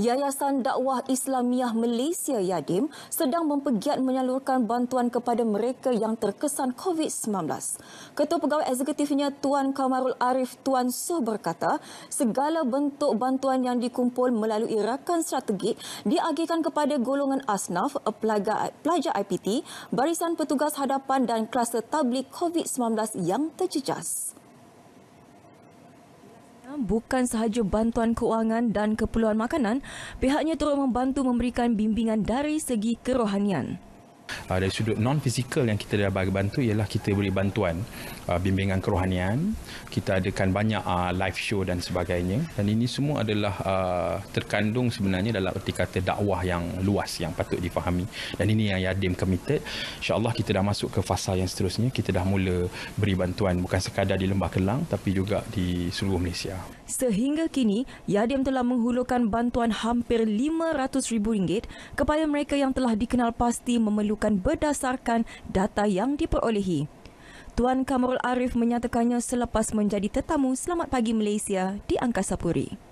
Yayasan Dakwah Islamiah Malaysia Yadim sedang mempegiat menyalurkan bantuan kepada mereka yang terkesan COVID-19. Ketua Pegawai Eksekutifnya Tuan Kamarul Arif Tuan So berkata, segala bentuk bantuan yang dikumpul melalui rakan strategi diagihkan kepada golongan asnaf, pelajar IPT, barisan petugas hadapan dan kluster tablik COVID-19 yang terjejas bukan sahaja bantuan kewangan dan keperluan makanan, pihaknya turut membantu memberikan bimbingan dari segi kerohanian uh, dari sudut non fizikal yang kita dah bagi bantu ialah kita beri bantuan uh, bimbingan kerohanian kita adakan banyak uh, live show dan sebagainya dan ini semua adalah uh, terkandung sebenarnya dalam erti kata dakwah yang luas yang patut difahami dan ini yang Yadim committed insyaAllah kita dah masuk ke fasa yang seterusnya kita dah mula beri bantuan bukan sekadar di Lembah Kelang tapi juga di seluruh Malaysia Sehingga kini Yadim telah menghulurkan bantuan hampir RM500,000 kepada mereka yang telah dikenal pasti memerlukan berdasarkan data yang diperolehi. Tuan Kamrul Arif menyatakannya selepas menjadi tetamu Selamat Pagi Malaysia di Angkasa Puri.